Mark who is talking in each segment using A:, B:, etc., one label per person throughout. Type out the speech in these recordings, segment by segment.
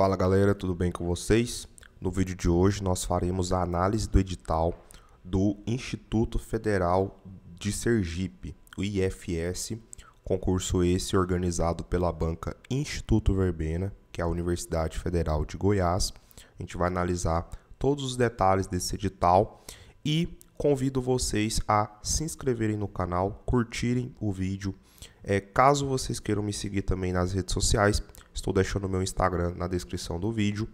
A: Fala galera, tudo bem com vocês? No vídeo de hoje nós faremos a análise do edital do Instituto Federal de Sergipe, o IFS, concurso esse organizado pela banca Instituto Verbena, que é a Universidade Federal de Goiás. A gente vai analisar todos os detalhes desse edital e convido vocês a se inscreverem no canal, curtirem o vídeo é, caso vocês queiram me seguir também nas redes sociais, estou deixando o meu Instagram na descrição do vídeo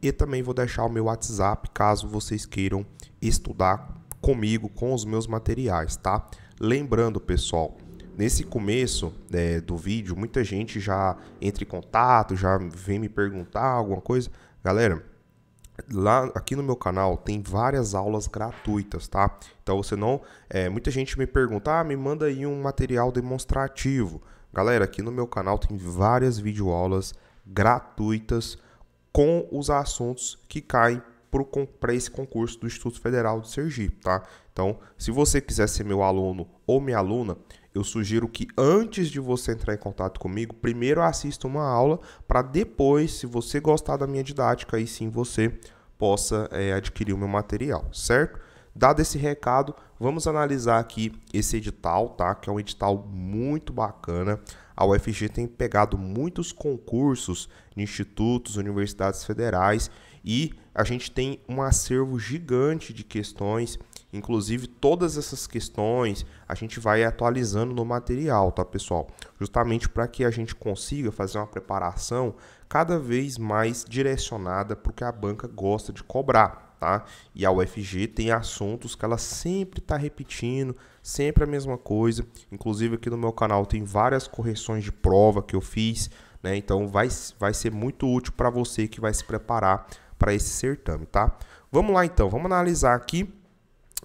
A: e também vou deixar o meu WhatsApp caso vocês queiram estudar comigo com os meus materiais, tá? Lembrando, pessoal, nesse começo é, do vídeo, muita gente já entra em contato, já vem me perguntar alguma coisa. Galera, lá aqui no meu canal tem várias aulas gratuitas, tá? Então você não, é, muita gente me pergunta, ah, me manda aí um material demonstrativo. Galera, aqui no meu canal tem várias videoaulas gratuitas com os assuntos que caem para esse concurso do Instituto Federal de Sergipe, tá? Então, se você quiser ser meu aluno ou minha aluna, eu sugiro que antes de você entrar em contato comigo, primeiro assista uma aula para depois, se você gostar da minha didática, aí sim você possa é, adquirir o meu material, certo? Dado esse recado, vamos analisar aqui esse edital, tá? Que é um edital muito bacana. A UFG tem pegado muitos concursos de institutos, universidades federais e a gente tem um acervo gigante de questões Inclusive, todas essas questões a gente vai atualizando no material, tá, pessoal? Justamente para que a gente consiga fazer uma preparação cada vez mais direcionada para o que a banca gosta de cobrar, tá? E a UFG tem assuntos que ela sempre está repetindo, sempre a mesma coisa. Inclusive, aqui no meu canal tem várias correções de prova que eu fiz, né? Então, vai, vai ser muito útil para você que vai se preparar para esse certame, tá? Vamos lá, então, vamos analisar aqui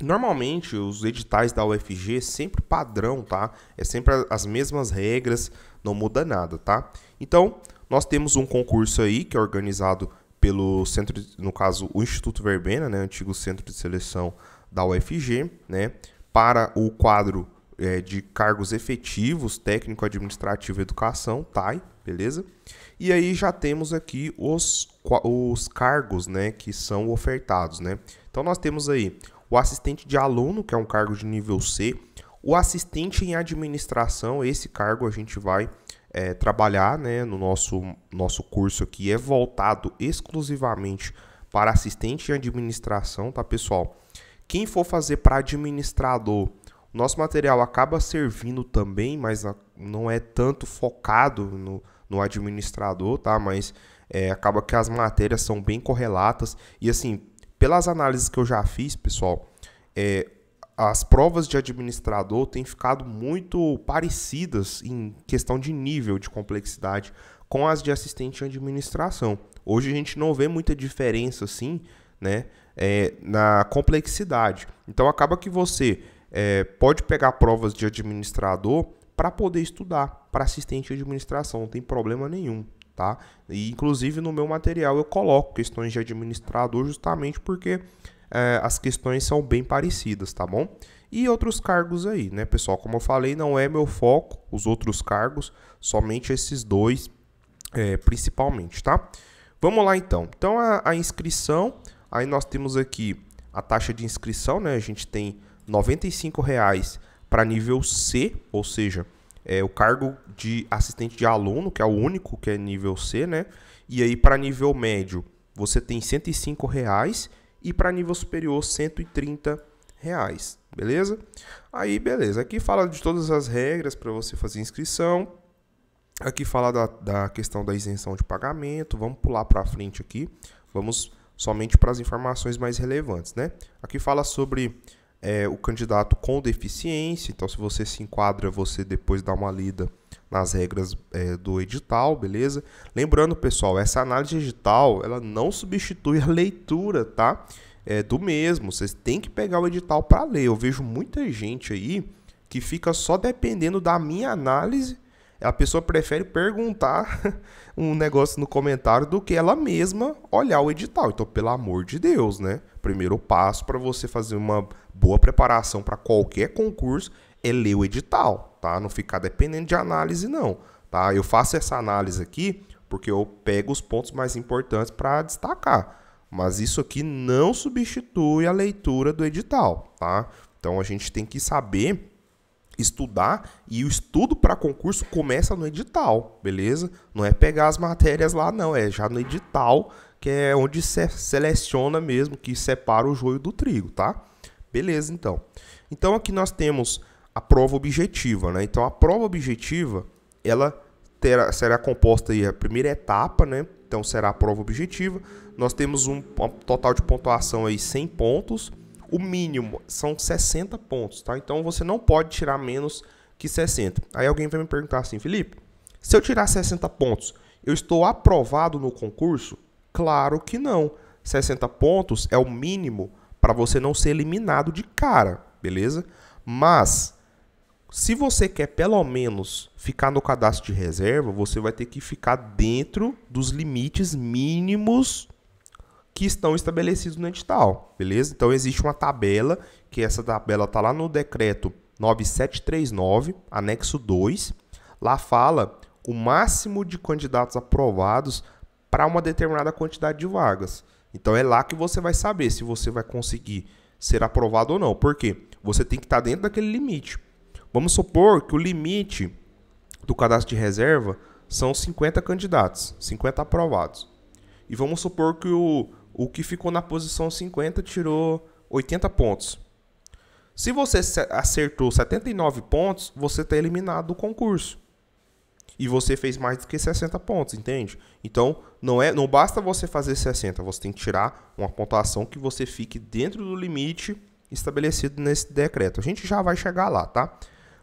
A: Normalmente, os editais da UFG é sempre padrão, tá? É sempre as mesmas regras, não muda nada, tá? Então, nós temos um concurso aí que é organizado pelo centro, no caso, o Instituto Verbena, né, antigo centro de seleção da UFG, né, para o quadro é, de cargos efetivos, técnico, administrativo, educação, TAI, beleza? E aí já temos aqui os, os cargos, né, que são ofertados, né? Então nós temos aí o assistente de aluno, que é um cargo de nível C, o assistente em administração, esse cargo a gente vai é, trabalhar né, no nosso, nosso curso aqui, é voltado exclusivamente para assistente em administração, tá pessoal? Quem for fazer para administrador, nosso material acaba servindo também, mas não é tanto focado no, no administrador, tá? Mas é, acaba que as matérias são bem correlatas e assim pelas análises que eu já fiz, pessoal, é, as provas de administrador têm ficado muito parecidas em questão de nível de complexidade com as de assistente de administração. Hoje a gente não vê muita diferença assim, né, é, na complexidade. Então acaba que você é, pode pegar provas de administrador para poder estudar para assistente de administração, não tem problema nenhum tá? E inclusive no meu material eu coloco questões de administrador justamente porque é, as questões são bem parecidas, tá bom? E outros cargos aí, né, pessoal? Como eu falei, não é meu foco os outros cargos, somente esses dois é, principalmente, tá? Vamos lá então. Então a, a inscrição, aí nós temos aqui a taxa de inscrição, né? A gente tem R$ 95,00 para nível C, ou seja, é, o cargo de assistente de aluno, que é o único que é nível C, né? E aí para nível médio você tem 105 reais e para nível superior 130 reais, beleza? Aí beleza, aqui fala de todas as regras para você fazer inscrição. Aqui fala da, da questão da isenção de pagamento. Vamos pular para frente aqui. Vamos somente para as informações mais relevantes, né? Aqui fala sobre é, o candidato com deficiência. Então, se você se enquadra, você depois dá uma lida nas regras é, do edital, beleza? Lembrando, pessoal, essa análise digital ela não substitui a leitura, tá? É, do mesmo. Vocês têm que pegar o edital para ler. Eu vejo muita gente aí que fica só dependendo da minha análise a pessoa prefere perguntar um negócio no comentário do que ela mesma olhar o edital. Então, pelo amor de Deus, né? Primeiro passo para você fazer uma boa preparação para qualquer concurso é ler o edital, tá? Não ficar dependendo de análise não, tá? Eu faço essa análise aqui porque eu pego os pontos mais importantes para destacar. Mas isso aqui não substitui a leitura do edital, tá? Então a gente tem que saber estudar e o estudo para concurso começa no edital, beleza? Não é pegar as matérias lá, não, é já no edital, que é onde se seleciona mesmo, que separa o joio do trigo, tá? Beleza, então. Então aqui nós temos a prova objetiva, né? Então a prova objetiva, ela terá, será composta aí a primeira etapa, né? Então será a prova objetiva. Nós temos um total de pontuação aí 100 pontos o mínimo são 60 pontos, tá? Então você não pode tirar menos que 60. Aí alguém vai me perguntar assim, Felipe, se eu tirar 60 pontos, eu estou aprovado no concurso? Claro que não. 60 pontos é o mínimo para você não ser eliminado de cara, beleza? Mas se você quer pelo menos ficar no cadastro de reserva, você vai ter que ficar dentro dos limites mínimos que estão estabelecidos no edital, beleza? Então existe uma tabela, que essa tabela está lá no decreto 9739, anexo 2. Lá fala o máximo de candidatos aprovados para uma determinada quantidade de vagas. Então é lá que você vai saber se você vai conseguir ser aprovado ou não. Por quê? Você tem que estar tá dentro daquele limite. Vamos supor que o limite do cadastro de reserva são 50 candidatos, 50 aprovados. E vamos supor que o, o que ficou na posição 50 tirou 80 pontos. Se você acertou 79 pontos, você está eliminado do concurso. E você fez mais do que 60 pontos, entende? Então, não é, não basta você fazer 60, você tem que tirar uma pontuação que você fique dentro do limite estabelecido nesse decreto. A gente já vai chegar lá, tá?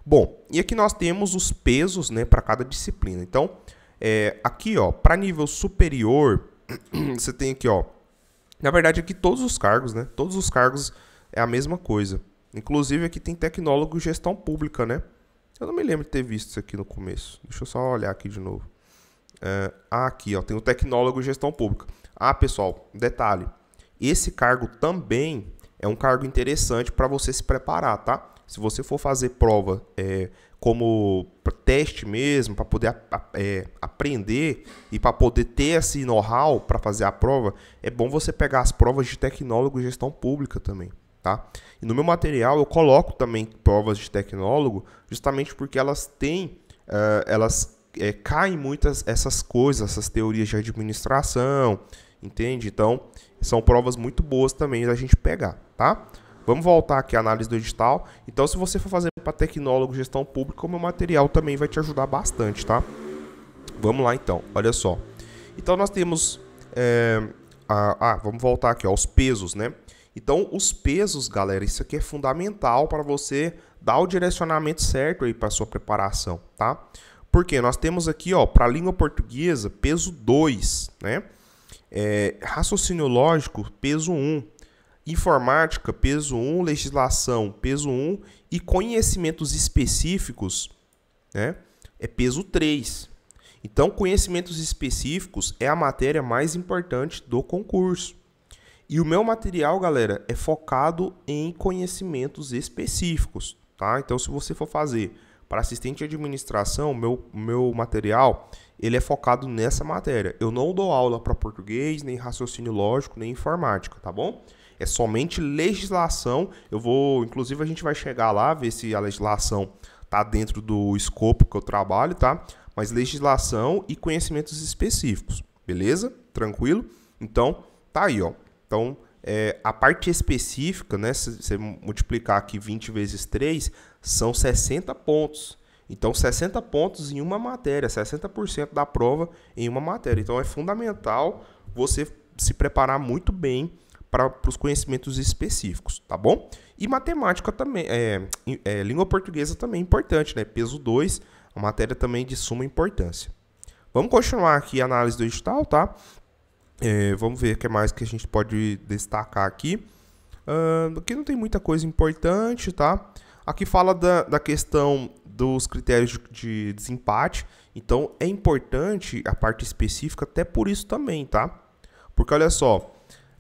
A: Bom, e aqui nós temos os pesos, né, para cada disciplina. Então, é, aqui, ó, para nível superior, você tem aqui, ó, na verdade, aqui todos os cargos, né? Todos os cargos é a mesma coisa. Inclusive, aqui tem tecnólogo e gestão pública, né? Eu não me lembro de ter visto isso aqui no começo. Deixa eu só olhar aqui de novo. Uh, ah, aqui, ó, tem o tecnólogo e gestão pública. Ah, pessoal, detalhe. Esse cargo também é um cargo interessante para você se preparar, tá? Se você for fazer prova é, como teste mesmo, para poder é, aprender e para poder ter esse know-how para fazer a prova, é bom você pegar as provas de tecnólogo e gestão pública também. Tá? E no meu material eu coloco também provas de tecnólogo, justamente porque elas têm, uh, elas é, caem muitas essas coisas, essas teorias de administração, entende? Então são provas muito boas também da gente pegar, tá? Vamos voltar aqui à análise do edital. Então, se você for fazer para tecnólogo, gestão pública, o meu material também vai te ajudar bastante, tá? Vamos lá, então. Olha só. Então, nós temos... É, a, vamos voltar aqui, aos pesos, né? Então, os pesos, galera, isso aqui é fundamental para você dar o direcionamento certo aí para sua preparação, tá? Porque nós temos aqui, ó, para a língua portuguesa, peso 2, né? É, raciocínio lógico, peso 1. Um informática, peso 1, legislação, peso 1 e conhecimentos específicos, né? É peso 3. Então, conhecimentos específicos é a matéria mais importante do concurso. E o meu material, galera, é focado em conhecimentos específicos, tá? Então, se você for fazer para assistente de administração, meu, meu material, ele é focado nessa matéria. Eu não dou aula para português, nem raciocínio lógico, nem informática, tá bom? É somente legislação. Eu vou, inclusive, a gente vai chegar lá, ver se a legislação tá dentro do escopo que eu trabalho, tá? Mas legislação e conhecimentos específicos, beleza? Tranquilo? Então, tá aí, ó. Então, é, a parte específica, né? Se você multiplicar aqui 20 vezes 3, são 60 pontos. Então, 60 pontos em uma matéria, 60% da prova em uma matéria. Então, é fundamental você se preparar muito bem para os conhecimentos específicos, tá bom? E matemática também, é, é, língua portuguesa também é importante, né? Peso 2, a matéria também de suma importância. Vamos continuar aqui a análise do edital, tá? É, vamos ver o que mais que a gente pode destacar aqui. Uh, aqui não tem muita coisa importante, tá? Aqui fala da, da questão dos critérios de, de desempate. Então, é importante a parte específica até por isso também, tá? Porque olha só,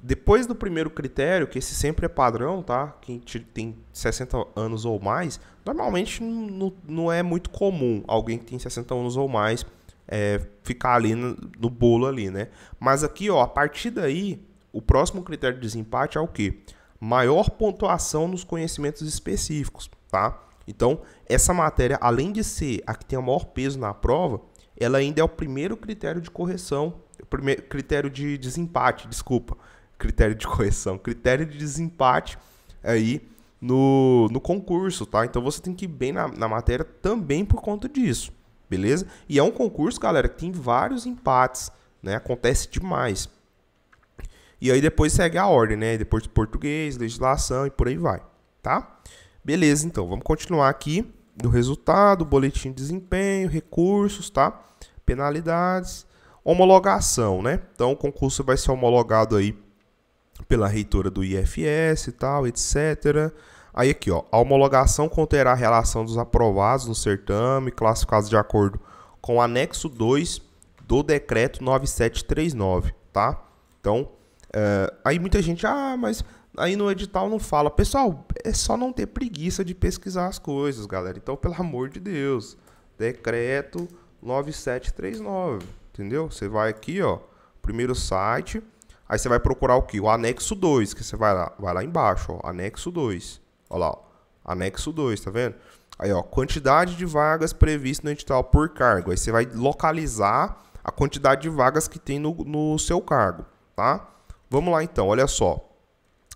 A: depois do primeiro critério, que esse sempre é padrão, tá? Quem tem 60 anos ou mais, normalmente não, não é muito comum alguém que tem 60 anos ou mais é, ficar ali no, no bolo ali, né? Mas aqui, ó, a partir daí, o próximo critério de desempate é o quê? Maior pontuação nos conhecimentos específicos, tá? Então, essa matéria, além de ser a que tem o maior peso na prova, ela ainda é o primeiro critério de correção, o primeiro critério de desempate, desculpa critério de correção, critério de desempate aí no, no concurso, tá? Então você tem que ir bem na, na matéria também por conta disso, beleza? E é um concurso, galera, que tem vários empates, né? Acontece demais. E aí depois segue a ordem, né? Depois português, legislação e por aí vai, tá? Beleza, então vamos continuar aqui do resultado, boletim de desempenho, recursos, tá? Penalidades, homologação, né? Então o concurso vai ser homologado aí pela reitora do IFS e tal, etc. Aí aqui, ó, a homologação conterá a relação dos aprovados no certame, classificados de acordo com o anexo 2 do decreto 9739, tá? Então, é, aí muita gente, ah, mas aí no edital não fala. Pessoal, é só não ter preguiça de pesquisar as coisas, galera. Então, pelo amor de Deus, decreto 9739, entendeu? Você vai aqui, ó, primeiro site, Aí você vai procurar o que? O anexo 2, que você vai lá, vai lá embaixo, ó, anexo 2. Olha lá, ó, anexo 2, tá vendo? Aí, ó, quantidade de vagas previstas no edital por cargo. Aí você vai localizar a quantidade de vagas que tem no, no seu cargo, tá? Vamos lá então, olha só.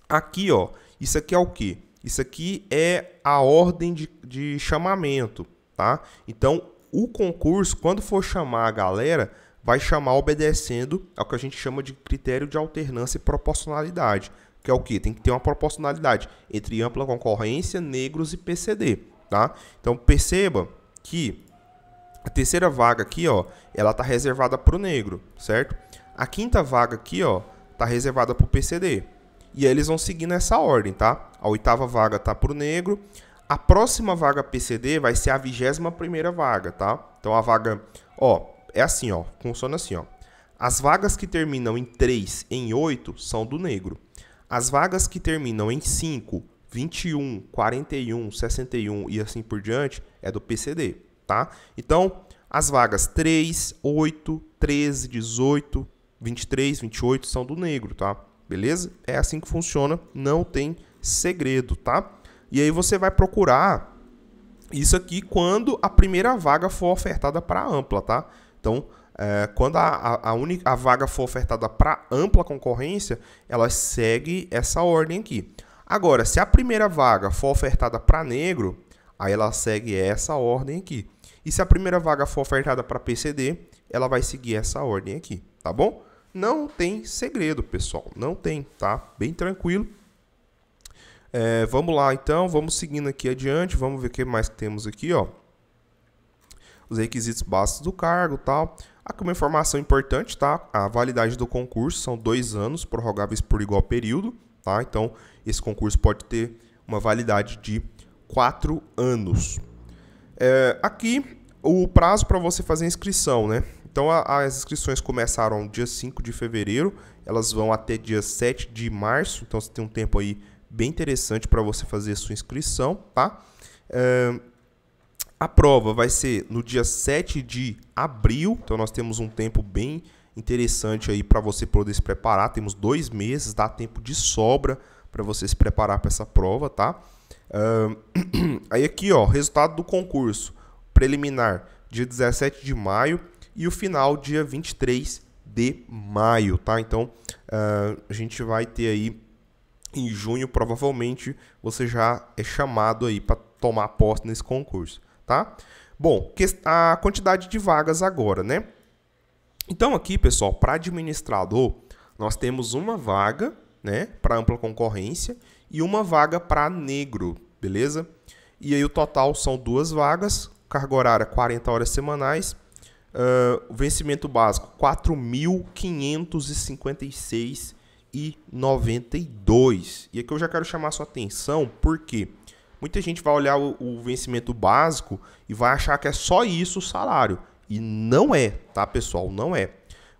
A: Aqui, ó, isso aqui é o que? Isso aqui é a ordem de, de chamamento, tá? Então, o concurso, quando for chamar a galera, vai chamar obedecendo ao que a gente chama de critério de alternância e proporcionalidade, que é o que? Tem que ter uma proporcionalidade entre ampla concorrência, negros e PCD. Tá? Então perceba que a terceira vaga aqui, ó, ela tá reservada para o negro, certo? A quinta vaga aqui, ó, tá reservada para o PCD. E aí eles vão seguir nessa ordem, tá? A oitava vaga tá para o negro. A próxima vaga PCD vai ser a vigésima primeira vaga, tá? Então a vaga, ó, é assim, ó, funciona assim, ó. As vagas que terminam em 3, em 8 são do negro. As vagas que terminam em 5, 21, 41, 61 e assim por diante é do PCD, tá? Então, as vagas 3, 8, 13, 18, 23, 28 são do negro, tá? Beleza? É assim que funciona, não tem segredo, tá? E aí você vai procurar isso aqui quando a primeira vaga for ofertada para ampla, tá? Então, é, quando a, a, a, única, a vaga for ofertada para ampla concorrência, ela segue essa ordem aqui. Agora, se a primeira vaga for ofertada para negro, aí ela segue essa ordem aqui. E se a primeira vaga for ofertada para PCD, ela vai seguir essa ordem aqui, tá bom? Não tem segredo, pessoal, não tem, tá? Bem tranquilo. É, vamos lá, então, vamos seguindo aqui adiante, vamos ver o que mais temos aqui, ó os requisitos básicos do cargo tal. Aqui uma informação importante, tá? A validade do concurso são dois anos, prorrogáveis por igual período, tá? Então, esse concurso pode ter uma validade de quatro anos. É, aqui, o prazo para você fazer inscrição, né? Então, a, as inscrições começaram dia 5 de fevereiro, elas vão até dia 7 de março, então você tem um tempo aí bem interessante para você fazer a sua inscrição, tá? É, a prova vai ser no dia 7 de abril, então nós temos um tempo bem interessante aí para você poder se preparar. Temos dois meses, dá tempo de sobra para você se preparar para essa prova, tá? Uh, aí aqui, ó, resultado do concurso preliminar dia 17 de maio e o final dia 23 de maio, tá? Então uh, a gente vai ter aí em junho provavelmente você já é chamado aí para tomar posse nesse concurso tá? Bom, a quantidade de vagas agora, né? Então aqui, pessoal, para administrador, nós temos uma vaga, né, para ampla concorrência e uma vaga para negro, beleza? E aí o total são duas vagas, carga horária 40 horas semanais, uh, vencimento básico R$ e E aqui eu já quero chamar sua atenção porque Muita gente vai olhar o, o vencimento básico e vai achar que é só isso o salário. E não é, tá, pessoal? Não é.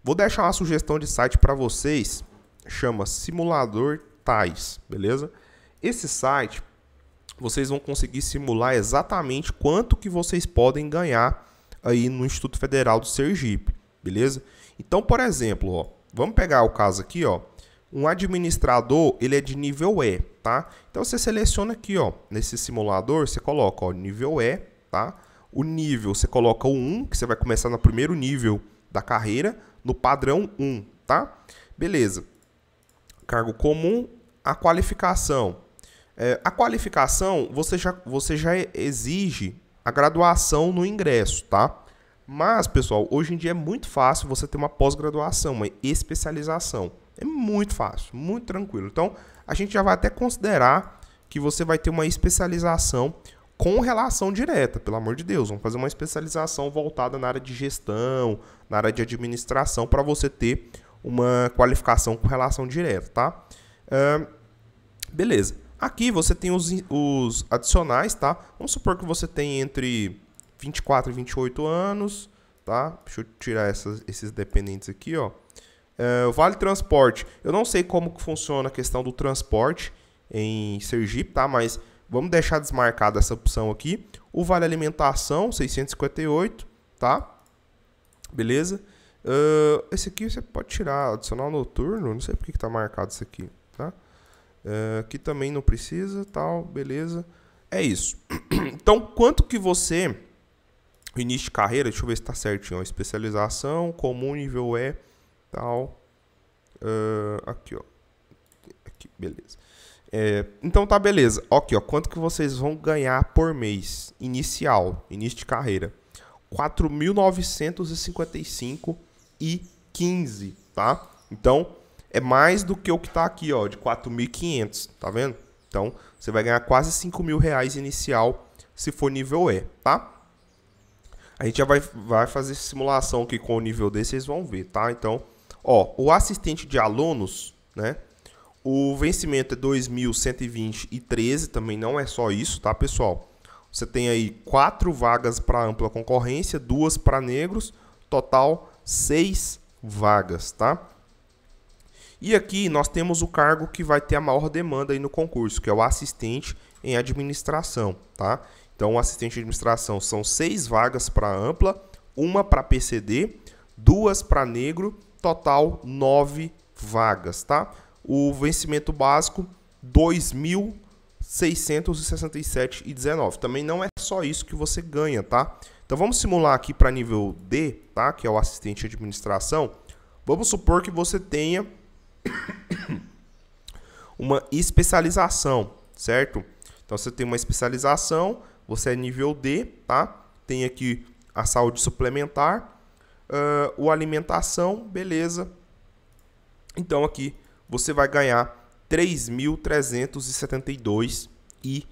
A: Vou deixar uma sugestão de site para vocês, chama Simulador Tais, beleza? Esse site vocês vão conseguir simular exatamente quanto que vocês podem ganhar aí no Instituto Federal do Sergipe, beleza? Então, por exemplo, ó, vamos pegar o caso aqui, ó. Um administrador, ele é de nível E, tá? Então você seleciona aqui, ó, nesse simulador, você coloca, ó, nível E, tá? O nível, você coloca o 1, que você vai começar no primeiro nível da carreira, no padrão 1, tá? Beleza. Cargo comum, a qualificação. É, a qualificação, você já, você já exige a graduação no ingresso, tá? Mas, pessoal, hoje em dia é muito fácil você ter uma pós-graduação, uma especialização. É muito fácil, muito tranquilo. Então, a gente já vai até considerar que você vai ter uma especialização com relação direta, pelo amor de Deus. Vamos fazer uma especialização voltada na área de gestão, na área de administração, para você ter uma qualificação com relação direta, tá? Uh, beleza. Aqui você tem os, os adicionais, tá? Vamos supor que você tem entre 24 e 28 anos, tá? Deixa eu tirar essas, esses dependentes aqui, ó. Uh, vale transporte. Eu não sei como que funciona a questão do transporte em Sergipe, tá? Mas vamos deixar desmarcada essa opção aqui. O vale alimentação, 658, tá? Beleza? Uh, esse aqui você pode tirar, adicional noturno, não sei porque que tá marcado isso aqui, tá? Uh, aqui também não precisa, tal, beleza. É isso. então, quanto que você... Início de carreira, deixa eu ver se está certinho. Especialização, comum, nível E tal. Uh, aqui, ó. Aqui, beleza. É, então tá, beleza. Aqui, ó. Quanto que vocês vão ganhar por mês? Inicial, início de carreira. 4.955 e 15, tá? Então, é mais do que o que tá aqui, ó, de 4.500, tá vendo? Então, você vai ganhar quase 5 mil reais inicial se for nível E, tá? A gente já vai, vai fazer simulação aqui com o nível D, vocês vão ver, tá? Então, Ó, o assistente de alunos, né? O vencimento é 2.120 e 13, também não é só isso, tá, pessoal? Você tem aí quatro vagas para ampla concorrência, duas para negros, total seis vagas, tá? E aqui nós temos o cargo que vai ter a maior demanda aí no concurso, que é o assistente em administração, tá? Então, o assistente de administração são seis vagas para ampla, uma para PCD, duas para negro total nove vagas, tá? O vencimento básico 2.667,19. Também não é só isso que você ganha, tá? Então vamos simular aqui para nível D, tá? Que é o assistente de administração. Vamos supor que você tenha uma especialização, certo? Então você tem uma especialização, você é nível D, tá? Tem aqui a saúde suplementar, Uh, o alimentação, beleza. Então aqui você vai ganhar 3.372 e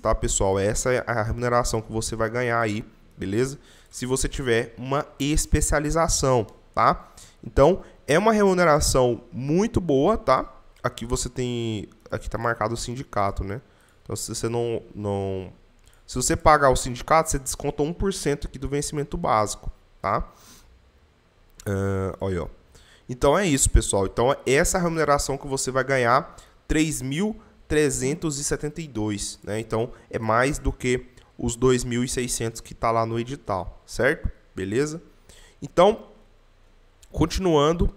A: tá, pessoal? Essa é a remuneração que você vai ganhar aí, beleza? Se você tiver uma especialização, tá? Então, é uma remuneração muito boa, tá? Aqui você tem, aqui tá marcado o sindicato, né? Então, se você não não se você pagar o sindicato, você desconta 1% aqui do vencimento básico, tá? Uh, olha, ó. Então é isso, pessoal. Então é essa remuneração que você vai ganhar 3.372, né? Então é mais do que os 2.600 que tá lá no edital, certo? Beleza? Então, continuando, uh,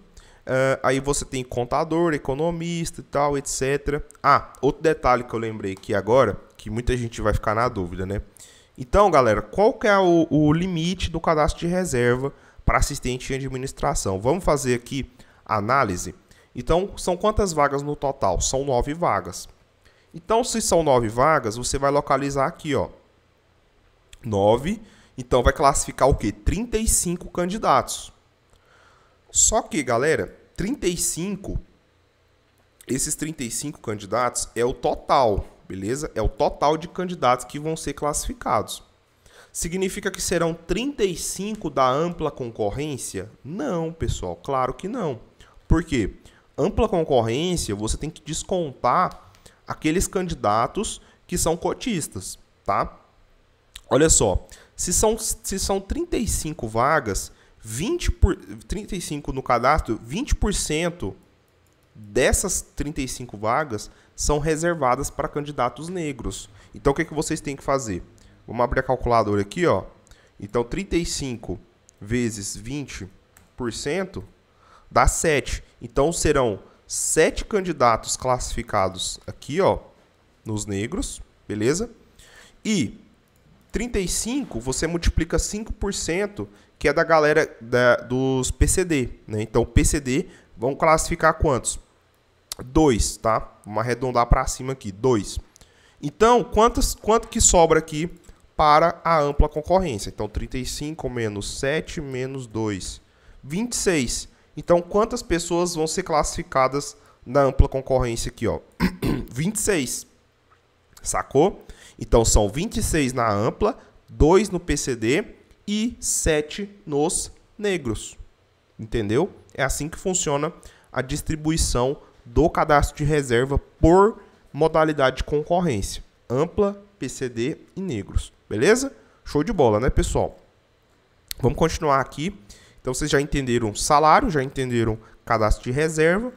A: aí você tem contador, economista e tal, etc. Ah, outro detalhe que eu lembrei aqui agora que muita gente vai ficar na dúvida, né? Então, galera, qual que é o, o limite do cadastro de reserva para assistente em administração? Vamos fazer aqui análise. Então, são quantas vagas no total? São nove vagas. Então, se são nove vagas, você vai localizar aqui, ó. 9. Então, vai classificar o quê? 35 candidatos. Só que, galera, 35, esses 35 candidatos é o total beleza? É o total de candidatos que vão ser classificados. Significa que serão 35 da ampla concorrência? Não, pessoal, claro que não. Por quê? Ampla concorrência, você tem que descontar aqueles candidatos que são cotistas, tá? Olha só, se são, se são 35 vagas, 20 por, 35 no cadastro, 20% dessas 35 vagas são reservadas para candidatos negros. Então o que, é que vocês têm que fazer? Vamos abrir a calculadora aqui, ó. Então 35 vezes 20% dá 7. Então serão 7 candidatos classificados aqui, ó, nos negros, beleza? E 35 você multiplica 5%, que é da galera da, dos PCD, né? Então PCD Vamos classificar quantos? 2, tá? Vamos arredondar para cima aqui, 2. Então, quantas, quanto que sobra aqui para a ampla concorrência? Então, 35 menos 7 menos 2, 26. Então, quantas pessoas vão ser classificadas na ampla concorrência aqui, ó? 26. Sacou? Então, são 26 na ampla, 2 no PCD e 7 nos negros. Entendeu? É assim que funciona a distribuição do cadastro de reserva por modalidade de concorrência: ampla, PCD e negros. Beleza? Show de bola, né, pessoal? Vamos continuar aqui. Então vocês já entenderam salário, já entenderam cadastro de reserva.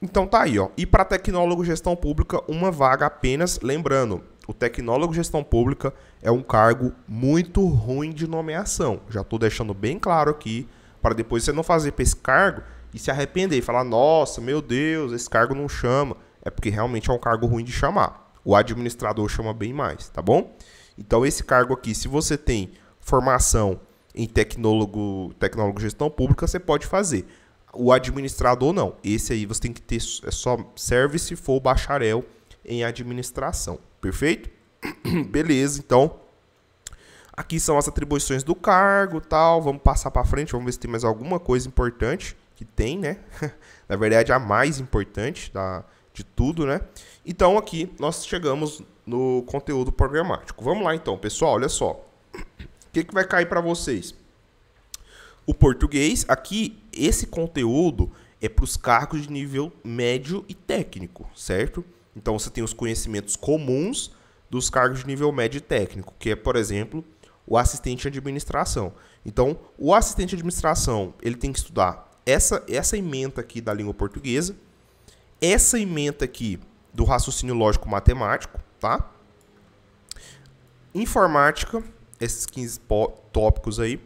A: então tá aí, ó. E para tecnólogo gestão pública, uma vaga apenas. Lembrando, o tecnólogo gestão pública é um cargo muito ruim de nomeação. Já estou deixando bem claro aqui para depois você não fazer para esse cargo e se arrepender e falar: nossa, meu Deus, esse cargo não chama. É porque realmente é um cargo ruim de chamar. O administrador chama bem mais, tá bom? Então, esse cargo aqui, se você tem formação em tecnólogo, tecnólogo gestão pública, você pode fazer. O administrador, não. Esse aí você tem que ter, é só serve se for bacharel em administração, perfeito? Beleza, então Aqui são as atribuições do cargo, tal. Vamos passar para frente, vamos ver se tem mais alguma coisa importante que tem, né? Na verdade, a mais importante da de tudo, né? Então aqui nós chegamos no conteúdo programático. Vamos lá então, pessoal, olha só. O que, que vai cair para vocês? O português, aqui, esse conteúdo é para os cargos de nível médio e técnico, certo? Então você tem os conhecimentos comuns dos cargos de nível médio e técnico, que é, por exemplo, o assistente de administração. Então, o assistente de administração, ele tem que estudar essa, essa ementa aqui da língua portuguesa, essa ementa aqui do raciocínio lógico-matemático, tá? Informática, esses 15 tópicos aí.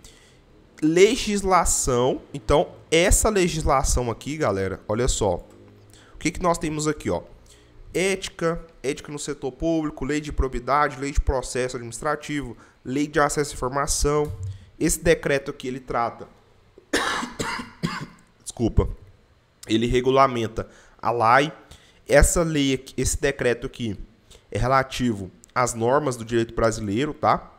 A: Legislação, então, essa legislação aqui, galera, olha só. O que, que nós temos aqui, ó? Ética, ética no setor público, lei de probidade, lei de processo administrativo, lei de acesso à informação. Esse decreto aqui ele trata Desculpa. Ele regulamenta a LAI. Essa lei, esse decreto aqui é relativo às normas do direito brasileiro, tá?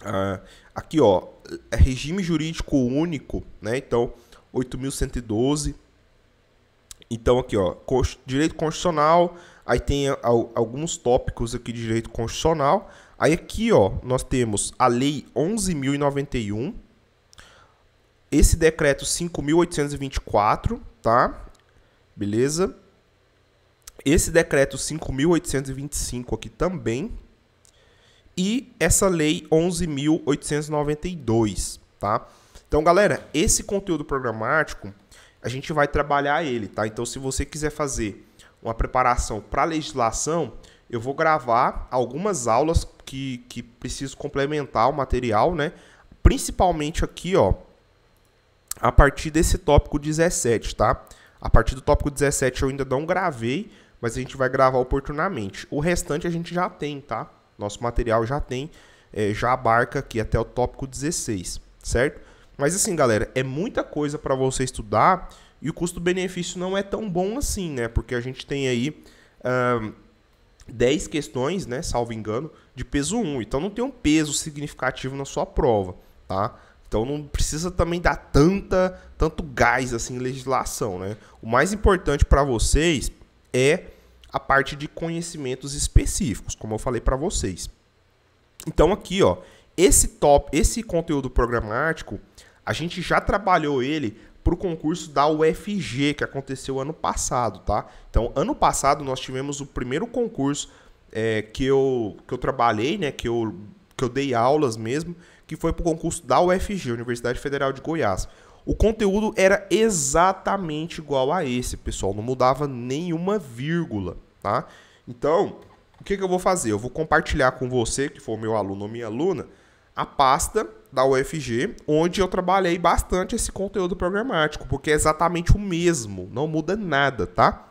A: Ah, aqui, ó, é regime jurídico único, né? Então, 8112. Então aqui, ó, direito constitucional, aí tem alguns tópicos aqui de direito constitucional. Aí aqui, ó, nós temos a Lei 11.091, esse decreto 5.824, tá? Beleza? Esse decreto 5.825 aqui também. E essa lei 11.892, tá? Então, galera, esse conteúdo programático, a gente vai trabalhar ele, tá? Então, se você quiser fazer uma preparação para legislação, eu vou gravar algumas aulas que, que preciso complementar o material, né? Principalmente aqui, ó, a partir desse tópico 17, tá? A partir do tópico 17 eu ainda não gravei, mas a gente vai gravar oportunamente. O restante a gente já tem, tá? Nosso material já tem, é, já abarca aqui até o tópico 16, certo? Mas assim, galera, é muita coisa para você estudar e o custo-benefício não é tão bom assim, né? Porque a gente tem aí. Uh, 10 questões, né, salvo engano, de peso 1. Então não tem um peso significativo na sua prova, tá? Então não precisa também dar tanta, tanto gás assim em legislação, né? O mais importante para vocês é a parte de conhecimentos específicos, como eu falei para vocês. Então aqui, ó, esse top, esse conteúdo programático a gente já trabalhou ele para o concurso da UFG, que aconteceu ano passado, tá? Então, ano passado nós tivemos o primeiro concurso é, que, eu, que eu trabalhei, né? Que eu, que eu dei aulas mesmo, que foi para o concurso da UFG, Universidade Federal de Goiás. O conteúdo era exatamente igual a esse, pessoal. Não mudava nenhuma vírgula, tá? Então, o que, que eu vou fazer? Eu vou compartilhar com você, que for meu aluno ou minha aluna, a pasta da UFG, onde eu trabalhei bastante esse conteúdo programático, porque é exatamente o mesmo, não muda nada, tá?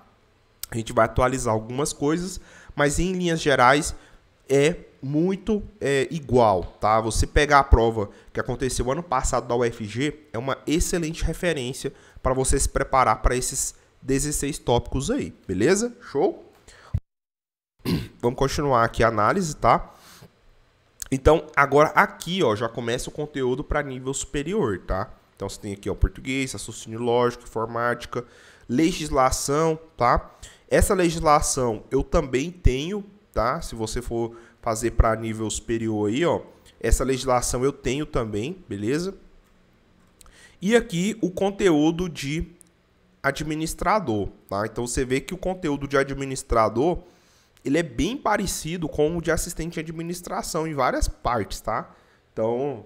A: A gente vai atualizar algumas coisas, mas em linhas gerais é muito é, igual, tá? Você pegar a prova que aconteceu ano passado da UFG é uma excelente referência para você se preparar para esses 16 tópicos aí, beleza? Show? Vamos continuar aqui a análise, tá? Então, agora aqui, ó, já começa o conteúdo para nível superior, tá? Então você tem aqui, ó, português, raciocínio lógico, informática, legislação, tá? Essa legislação eu também tenho, tá? Se você for fazer para nível superior aí, ó, essa legislação eu tenho também, beleza? E aqui o conteúdo de administrador, tá? Então você vê que o conteúdo de administrador ele é bem parecido com o de assistente de administração em várias partes, tá? Então,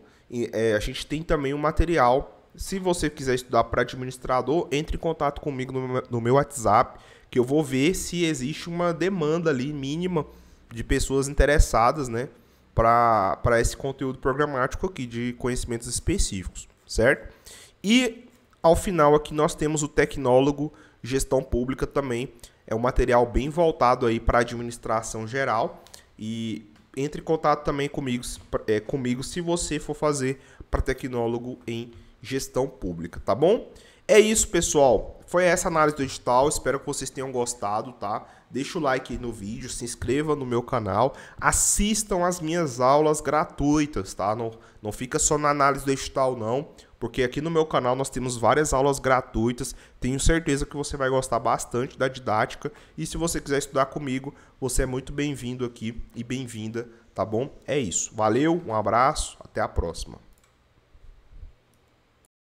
A: é, a gente tem também um material. Se você quiser estudar para administrador, entre em contato comigo no, no meu WhatsApp, que eu vou ver se existe uma demanda ali mínima de pessoas interessadas, né? Para esse conteúdo programático aqui, de conhecimentos específicos, certo? E, ao final, aqui nós temos o tecnólogo gestão pública também, é um material bem voltado aí para administração geral e entre em contato também comigo, é, comigo se você for fazer para tecnólogo em gestão pública, tá bom? É isso, pessoal. Foi essa análise do edital. Espero que vocês tenham gostado, tá? Deixa o like aí no vídeo, se inscreva no meu canal, assistam as minhas aulas gratuitas, tá? Não, não fica só na análise do edital, não porque aqui no meu canal nós temos várias aulas gratuitas. Tenho certeza que você vai gostar bastante da didática. E se você quiser estudar comigo, você é muito bem-vindo aqui e bem-vinda, tá bom? É isso. Valeu, um abraço, até a próxima.